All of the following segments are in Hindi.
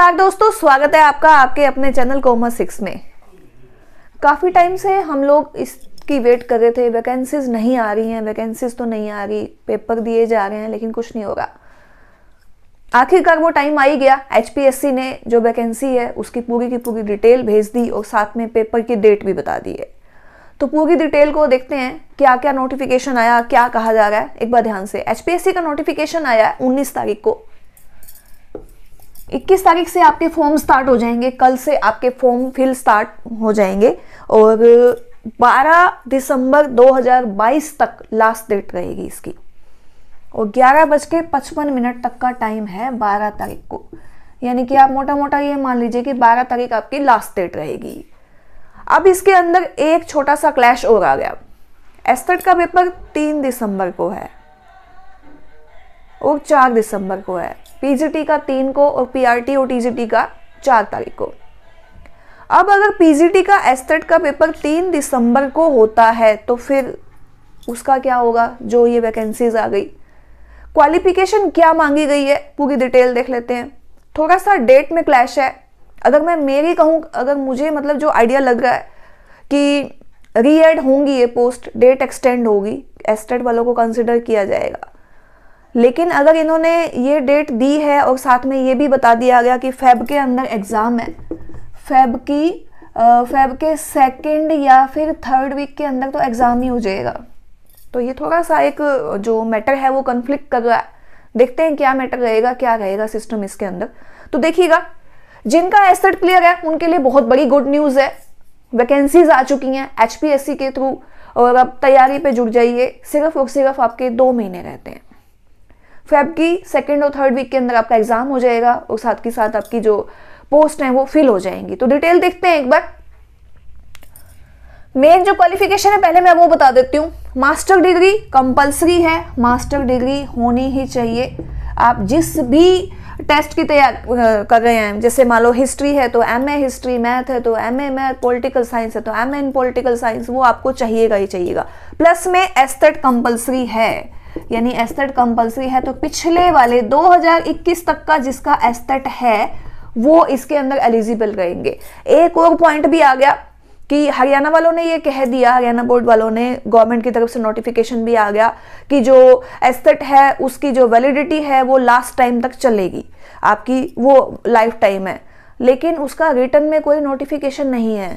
नमस्कार दोस्तों स्वागत है आपका आपके अपने चैनल कोमा सिक्स में काफ़ी टाइम से हम लोग इसकी वेट कर रहे थे वैकेंसीज नहीं आ रही हैं वैकेंसीज तो नहीं आ रही पेपर दिए जा रहे हैं लेकिन कुछ नहीं होगा आखिरकार वो टाइम आ ही गया एचपीएससी ने जो वैकेंसी है उसकी पूरी की पूरी डिटेल भेज दी और साथ में पेपर की डेट भी बता दी है तो पूरी डिटेल को देखते हैं क्या क्या नोटिफिकेशन आया क्या कहा जा रहा है एक बार ध्यान से एचपीएससी का नोटिफिकेशन आया है उन्नीस तारीख को 21 तारीख से आपके फॉर्म स्टार्ट हो जाएंगे कल से आपके फॉर्म फिल स्टार्ट हो जाएंगे और 12 दिसंबर 2022 तक लास्ट डेट रहेगी इसकी और ग्यारह बज के पचपन मिनट तक का टाइम है 12 तारीख को यानी कि आप मोटा मोटा ये मान लीजिए कि 12 तारीख आपकी लास्ट डेट रहेगी अब इसके अंदर एक छोटा सा क्लैश और आ गया एस्टर्ट का पेपर तीन दिसंबर को है और चार दिसंबर को है पीजीटी का तीन को और पीआरटी और टीजीटी का चार तारीख को अब अगर पीजीटी का एस्टेट का पेपर तीन दिसंबर को होता है तो फिर उसका क्या होगा जो ये वैकेंसीज आ गई क्वालिफिकेशन क्या मांगी गई है पूरी डिटेल देख लेते हैं थोड़ा सा डेट में क्लैश है अगर मैं मेरी कहूँ अगर मुझे मतलब जो आइडिया लग रहा है कि री होंगी ये पोस्ट डेट एक्सटेंड होगी एस्टेट वालों को कंसिडर किया जाएगा लेकिन अगर इन्होंने ये डेट दी है और साथ में ये भी बता दिया गया कि फेब के अंदर एग्ज़ाम है फेब की फेब के सेकंड या फिर थर्ड वीक के अंदर तो एग्ज़ाम ही हो जाएगा तो ये थोड़ा सा एक जो मैटर है वो कन्फ्लिक्ट कर रहा है देखते हैं क्या मैटर रहेगा क्या रहेगा सिस्टम इसके अंदर तो देखिएगा जिनका एसेट क्लियर है उनके लिए बहुत बड़ी गुड न्यूज़ है वैकेंसीज आ चुकी हैं एच के थ्रू और अब तैयारी पे जुड़ जाइए सिर्फ और सिर्फ आपके दो महीने रहते हैं फेब की सेकेंड और थर्ड वीक के अंदर आपका एग्जाम हो जाएगा और साथ के साथ आपकी जो पोस्ट है वो फिल हो जाएंगी तो डिटेल देखते हैं एक बार मेन जो क्वालिफिकेशन है पहले मैं वो बता देती हूँ मास्टर डिग्री कंपलसरी है मास्टर डिग्री होनी ही चाहिए आप जिस भी टेस्ट की तैयार कर रहे हैं जैसे मान लो हिस्ट्री है तो एम ए हिस्ट्री मैथ है तो M A math political science है तो M A in political science वो आपको चाहिएगा ही चाहिएगा प्लस में एस्थेट कंपलसरी है यानी एस्टेट कंपलसरी है तो पिछले वाले 2021 तक का जिसका एस्टेट है वो इसके अंदर एलिजिबल रहेंगे एक और पॉइंट भी आ गया कि हरियाणा वालों ने ये कह दिया हरियाणा बोर्ड वालों ने गवर्नमेंट की तरफ से नोटिफिकेशन भी आ गया कि जो एस्टेट है उसकी जो वैलिडिटी है वो लास्ट टाइम तक चलेगी आपकी वो लाइफ टाइम है लेकिन उसका रिटर्न में कोई नोटिफिकेशन नहीं है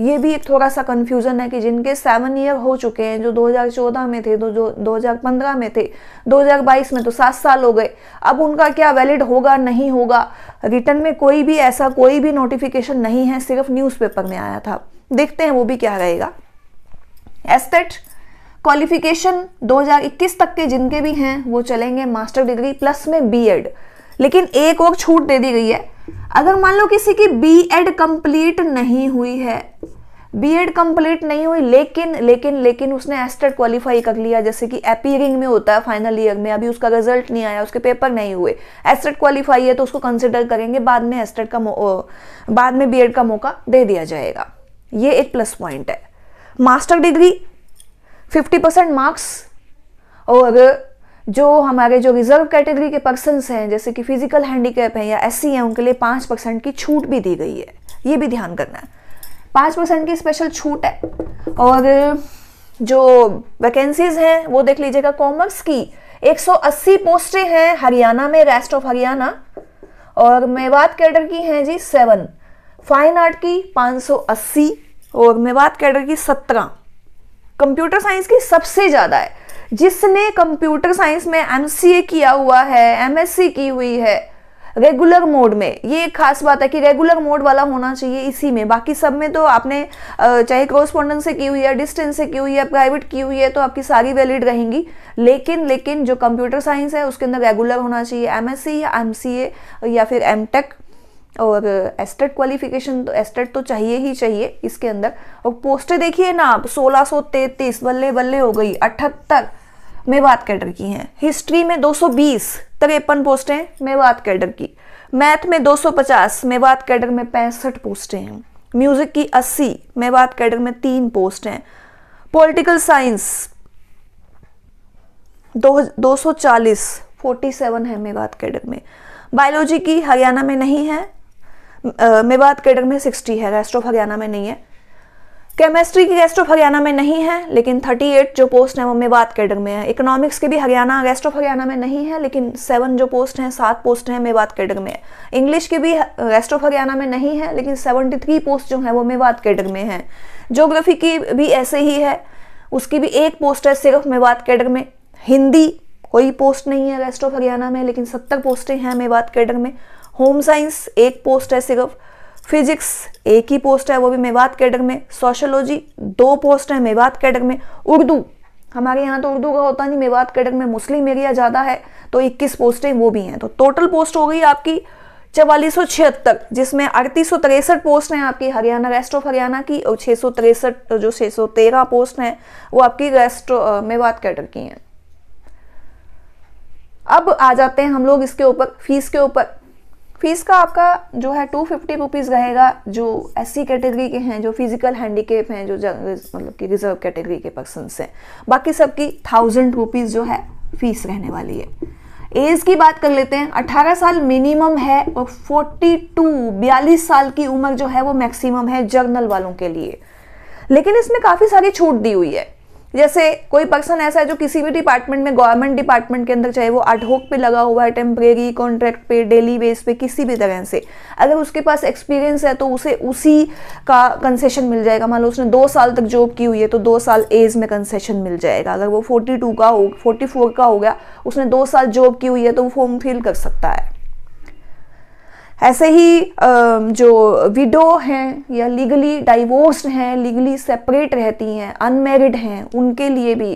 ये भी एक थोड़ा सा कंफ्यूजन है कि जिनके सेवन ईयर हो चुके हैं जो 2014 तो में थे दो जो 2015 में थे 2022 में तो सात साल हो गए अब उनका क्या वैलिड होगा नहीं होगा रिटर्न में कोई भी ऐसा कोई भी नोटिफिकेशन नहीं है सिर्फ न्यूज़पेपर में आया था देखते हैं वो भी क्या रहेगा एस्पेक्ट क्वालिफिकेशन 2021 तक के जिनके भी हैं वो चलेंगे मास्टर डिग्री प्लस में बी लेकिन एक और छूट दे दी गई है अगर मान लो किसी की बी एड कंप्लीट नहीं हुई है बीएड कंप्लीट नहीं हुई लेकिन लेकिन लेकिन उसने एस्टेट क्वालिफाई कर लिया जैसे कि एपीयरिंग में होता है फाइनल ईयर में अभी उसका रिजल्ट नहीं आया उसके पेपर नहीं हुए एस्टेट क्वालिफाई है तो उसको कंसिडर करेंगे बाद में एस्टेट का बाद में एड का मौका दे दिया जाएगा ये एक प्लस पॉइंट है मास्टर डिग्री 50 परसेंट मार्क्स और जो हमारे जो रिजर्व कैटेगरी के पर्सनस हैं जैसे कि फिजिकल हैंडीकैप हैं या एस हैं उनके लिए पाँच परसेंट की छूट भी दी गई है ये भी ध्यान करना है पाँच परसेंट की स्पेशल छूट है और जो वैकेंसीज हैं वो देख लीजिएगा कॉमर्स की 180 पोस्टें हैं हरियाणा में रेस्ट ऑफ हरियाणा और मेवात कैडर की हैं जी सेवन फाइन आर्ट की 580 और मेवात कैडर की 17 कंप्यूटर साइंस की सबसे ज़्यादा है जिसने कंप्यूटर साइंस में एमसीए किया हुआ है एमएससी की हुई है रेगुलर मोड में ये एक खास बात है कि रेगुलर मोड वाला होना चाहिए इसी में बाकी सब में तो आपने चाहे क्रोस्पॉन्डेंस से की हुई है डिस्टेंस से की हुई है प्राइवेट की हुई है तो आपकी सारी वैलिड रहेंगी लेकिन लेकिन जो कंप्यूटर साइंस है उसके अंदर रेगुलर होना चाहिए एम या एम या फिर एम और एस्टेट क्वालिफिकेशन e तो एस्टेट e तो चाहिए ही चाहिए इसके अंदर और पोस्टें देखिए ना आप सोलह सौ तैतीस बल्ले बल्ले हो गई अठहत्तर मेवात कैडर की हैं हिस्ट्री में 220 तिरपन पोस्टें मेवात कैडर की मैथ में 250 मेवात कैडर में पैंसठ पोस्टें हैं म्यूज़िक की 80 मेवात कैडर में तीन पोस्ट हैं पॉलिटिकल साइंस दो दो सौ चालीस फोर्टी सेवन है मेवात कैडर में बायोलॉजी की हरियाणा में नहीं है मेवात कैडर में सिक्सटी है रेस्ट ऑफ हरियाणा में नहीं है केमिस्ट्री की गेस्ट ऑफ हरियाणा में नहीं है लेकिन 38 जो पोस्ट हैं वो मेवात कैडर में है इकोनॉमिक्स के भी हरियाणा गेस्ट ऑफ हरियाणा में नहीं है लेकिन सेवन जो पोस्ट हैं सात पोस्ट हैं मेवात कैडर में है इंग्लिश के भी गेस्ट ऑफ हरियाणा में नहीं है लेकिन 73 पोस्ट जो हैं वो मेवात कैडर में है जोग्राफी की भी ऐसे ही है उसकी भी एक पोस्ट है सिर्फ मेवात कैडर में हिंदी कोई पोस्ट नहीं है गेस्ट ऑफ हरियाणा में लेकिन सत्तर पोस्टें हैं मेवात कैडर में होम साइंस एक पोस्ट है सिर्फ फिजिक्स एक ही पोस्ट है वो भी मेवात कैडर में सोशोलॉजी दो पोस्ट है मेवात कैडर में उर्दू हमारे यहाँ तो उर्दू का होता नहीं मेवात कैडर में मुस्लिम एरिया ज़्यादा है तो 21 पोस्टें वो भी हैं तो टोटल पोस्ट हो गई आपकी चवालीस सौ छिहत्तर जिसमें अड़तीस सौ तिरसठ पोस्ट हैं आपकी हरियाणा रेस्ट ऑफ हरियाणा की और छः सौ तिरसठ जो छः सौ तेरह पोस्ट हैं वो आपकी रेस्ट मेवात कैडर की हैं अब आ जाते हैं हम लोग इसके ऊपर फीस के ऊपर फीस का आपका जो है टू फिफ्टी रुपीज़ रहेगा जो एस कैटेगरी के हैं जो फिजिकल हैंडीकेप हैं जो मतलब कि रिजर्व कैटेगरी के पर्सन हैं बाकी सबकी थाउजेंड रुपीज़ जो है फीस रहने वाली है एज की बात कर लेते हैं 18 साल मिनिमम है और 42 बयालीस साल की उम्र जो है वो मैक्सिमम है जर्नल वालों के लिए लेकिन इसमें काफ़ी सारी छूट दी हुई है जैसे कोई पर्सन ऐसा है जो किसी भी डिपार्टमेंट में गवर्नमेंट डिपार्टमेंट के अंदर चाहे वो अटहोक पे लगा हुआ है टेम्परेरी कॉन्ट्रैक्ट पे डेली बेस पे किसी भी तरह से अगर उसके पास एक्सपीरियंस है तो उसे उसी का कंसेशन मिल जाएगा मान लो उसने दो साल तक जॉब की हुई है तो दो साल एज में कंसेशन मिल जाएगा अगर वो फोर्टी का हो फोर्टी का हो गया उसने दो साल जॉब की हुई है तो वो फॉर्म फिल कर सकता है ऐसे ही जो विडो हैं या लीगली डाइवोर्स्ड हैं लीगली सेपरेट रहती हैं अनमेरिड हैं उनके लिए भी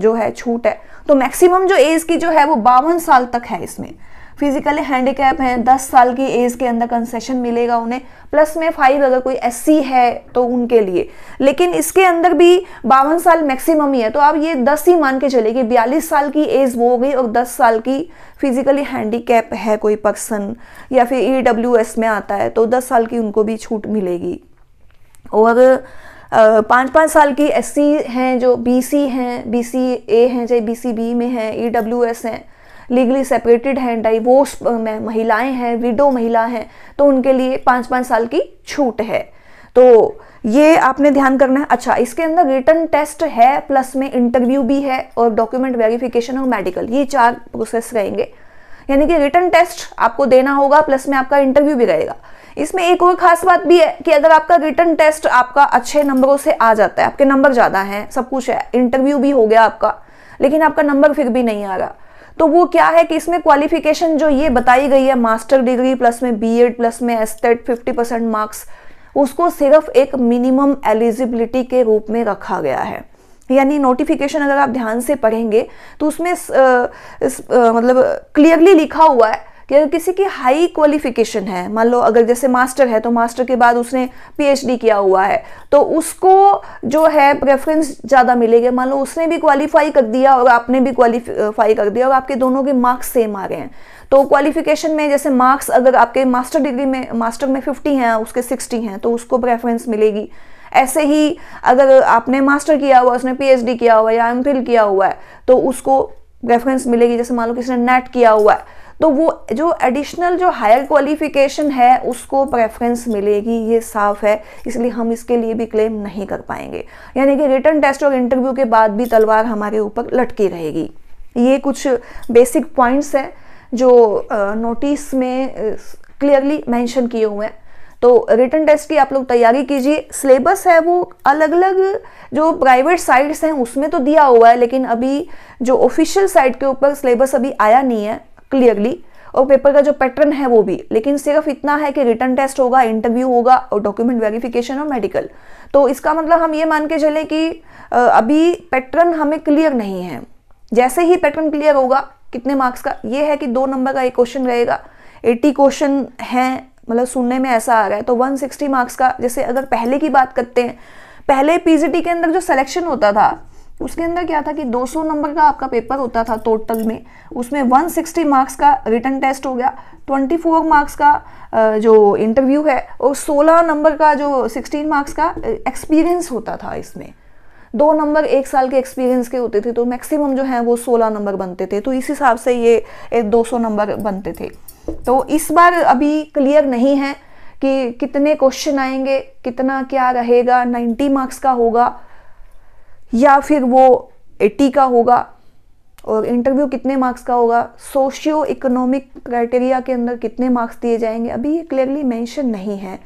जो है छूट है तो मैक्सिमम जो एज की जो है वो बावन साल तक है इसमें फिजिकली हैंडीकैप हैं दस साल की एज के अंदर कंसेशन मिलेगा उन्हें प्लस में फाइव अगर कोई एस है तो उनके लिए लेकिन इसके अंदर भी बावन साल मैक्सिमम ही है तो आप ये दस ही मान के चले कि बयालीस साल की एज वो हो गई और दस साल की फिजिकली हैंडीकैप है कोई पर्सन या फिर ई में आता है तो दस साल की उनको भी छूट मिलेगी और पाँच पाँच साल की एस हैं जो बी हैं बी ए हैं चाहे बी में हैं ई हैं लीगली सेपरेटेड हैं डाइवोर्स महिलाएं हैं विडो महिला हैं तो उनके लिए पाँच पाँच साल की छूट है तो ये आपने ध्यान करना है अच्छा इसके अंदर रिटर्न टेस्ट है प्लस में इंटरव्यू भी है और डॉक्यूमेंट वेरिफिकेशन और मेडिकल ये चार प्रोसेस रहेंगे यानी कि रिटर्न टेस्ट आपको देना होगा प्लस में आपका इंटरव्यू भी रहेगा इसमें एक और खास बात भी है कि अगर आपका रिटर्न टेस्ट आपका अच्छे नंबरों से आ जाता है आपके नंबर ज़्यादा हैं सब कुछ है इंटरव्यू भी हो गया आपका लेकिन आपका नंबर फिर भी नहीं आ रहा तो वो क्या है कि इसमें क्वालिफिकेशन जो ये बताई गई है मास्टर डिग्री प्लस में बीएड प्लस में एस्टेट 50 परसेंट मार्क्स उसको सिर्फ एक मिनिमम एलिजिबिलिटी के रूप में रखा गया है यानी नोटिफिकेशन अगर आप ध्यान से पढ़ेंगे तो उसमें स, स, आ, मतलब क्लियरली लिखा हुआ है कि अगर किसी की हाई क्वालिफिकेशन है मान लो अगर जैसे मास्टर है तो मास्टर के बाद उसने पीएचडी किया हुआ है तो उसको जो है प्रेफरेंस ज़्यादा मिलेगा मान लो उसने भी क्वालिफाई कर दिया और आपने भी क्वालिफाई कर दिया और आपके दोनों के मार्क्स सेम आ गए हैं तो क्वालिफिकेशन में जैसे मार्क्स अगर आपके मास्टर डिग्री में मास्टर में फिफ्टी हैं उसके सिक्सटी हैं तो उसको प्रेफरेंस मिलेगी ऐसे ही अगर आपने मास्टर किया हुआ उसने पीएचडी किया हुआ है या एम किया हुआ है तो उसको रेफरेंस मिलेगी जैसे मान लो किसी ने नेट किया हुआ है तो वो जो एडिशनल जो हायर क्वालिफिकेशन है उसको प्रेफरेंस मिलेगी ये साफ है इसलिए हम इसके लिए भी क्लेम नहीं कर पाएंगे यानी कि रिटर्न टेस्ट और इंटरव्यू के बाद भी तलवार हमारे ऊपर लटकी रहेगी ये कुछ बेसिक पॉइंट्स हैं जो नोटिस में क्लियरली मेंशन किए हुए हैं तो रिटर्न टेस्ट की आप लोग तैयारी कीजिए सिलेबस है वो अलग अलग जो प्राइवेट साइट्स हैं उसमें तो दिया हुआ है लेकिन अभी जो ऑफिशियल साइट के ऊपर सिलेबस अभी आया नहीं है क्लियरली और पेपर का जो पैटर्न है वो भी लेकिन सिर्फ इतना है कि रिटर्न टेस्ट होगा इंटरव्यू होगा और डॉक्यूमेंट वेरिफिकेशन और मेडिकल तो इसका मतलब हम ये मान के चले कि अभी पैटर्न हमें क्लियर नहीं है जैसे ही पैटर्न क्लियर होगा कितने मार्क्स का ये है कि दो नंबर का एक क्वेश्चन रहेगा एट्टी क्वेश्चन हैं मतलब सुनने में ऐसा आ रहा है तो 160 मार्क्स का जैसे अगर पहले की बात करते हैं पहले पीजीटी के अंदर जो सिलेक्शन होता था उसके अंदर क्या था कि 200 नंबर का आपका पेपर होता था टोटल में उसमें 160 मार्क्स का रिटर्न टेस्ट हो गया 24 मार्क्स का जो इंटरव्यू है और 16 नंबर का जो 16 मार्क्स का एक्सपीरियंस होता था इसमें दो नंबर एक साल के एक्सपीरियंस के होते थे तो मैक्सिमम जो है वो 16 नंबर बनते थे तो इस हिसाब से ये 200 नंबर बनते थे तो इस बार अभी क्लियर नहीं है कि कितने क्वेश्चन आएंगे कितना क्या रहेगा 90 मार्क्स का होगा या फिर वो एटी का होगा और इंटरव्यू कितने मार्क्स का होगा सोशियो इकोनॉमिक क्राइटेरिया के अंदर कितने मार्क्स दिए जाएंगे अभी ये क्लियरली मेंशन नहीं है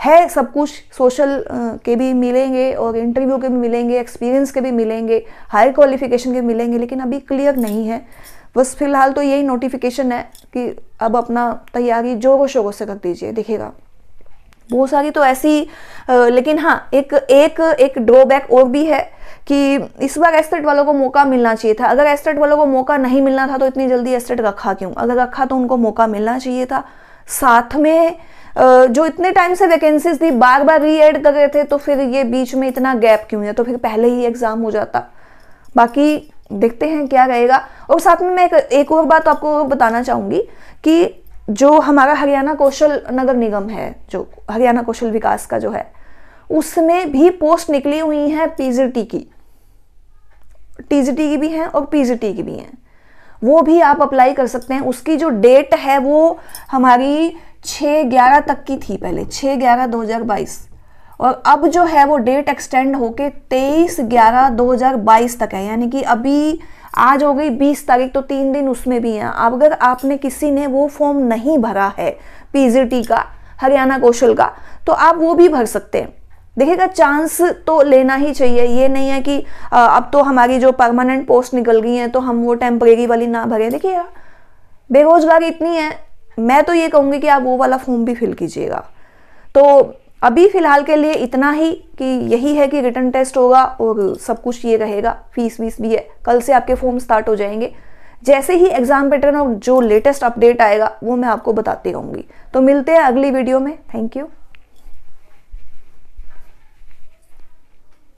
है सब कुछ सोशल के भी मिलेंगे और इंटरव्यू के भी मिलेंगे एक्सपीरियंस के भी मिलेंगे हायर क्वालिफिकेशन के मिलेंगे लेकिन अभी क्लियर नहीं है बस फिलहाल तो यही नोटिफिकेशन है कि अब अपना तैयारी जोरों शोरों से कर दीजिए दिखेगा बहुत सारी तो ऐसी लेकिन हाँ एक एक एक ड्रॉबैक और भी है कि इस बार एस्टेट वालों को मौका मिलना चाहिए था अगर एस्टेट वालों को मौका नहीं मिलना था तो इतनी जल्दी एस्टेट रखा क्यों अगर रखा तो उनको मौका मिलना चाहिए था साथ में जो इतने टाइम से वैकेंसीज थी बार बार एड कर रहे थे तो फिर ये बीच में इतना गैप क्यों है तो फिर पहले ही एग्ज़ाम हो जाता बाकी देखते हैं क्या रहेगा और साथ में मैं एक, एक और बात आपको बताना चाहूंगी कि जो हमारा हरियाणा कौशल नगर निगम है जो हरियाणा कौशल विकास का जो है उसमें भी पोस्ट निकली हुई है पीजीटी की टीजीटी की भी हैं और पीजीटी की भी हैं वो भी आप अप्लाई कर सकते हैं उसकी जो डेट है वो हमारी छः ग्यारह तक की थी पहले छः ग्यारह दो हज़ार बाईस और अब जो है वो डेट एक्सटेंड होके तेईस ग्यारह दो हज़ार बाईस तक है यानी कि अभी आज हो गई बीस तारीख तो तीन दिन उसमें भी हैं अब अगर आपने किसी ने वो फॉर्म नहीं भरा है पीजीटी का हरियाणा कौशल का तो आप वो भी भर सकते हैं देखिएगा चांस तो लेना ही चाहिए ये नहीं है कि अब तो हमारी जो परमानेंट पोस्ट निकल गई हैं तो हम वो टेम्परेरी वाली ना भरें देखिए यार बेरोजगारी इतनी है मैं तो ये कहूँगी कि आप वो वाला फॉर्म भी फिल कीजिएगा तो अभी फ़िलहाल के लिए इतना ही कि यही है कि रिटर्न टेस्ट होगा और सब कुछ ये रहेगा फीस वीस भी है कल से आपके फॉर्म स्टार्ट हो जाएंगे जैसे ही एग्ज़ाम पैटर्न और जो लेटेस्ट अपडेट आएगा वो मैं आपको बताती रहूँगी तो मिलते हैं अगली वीडियो में थैंक यू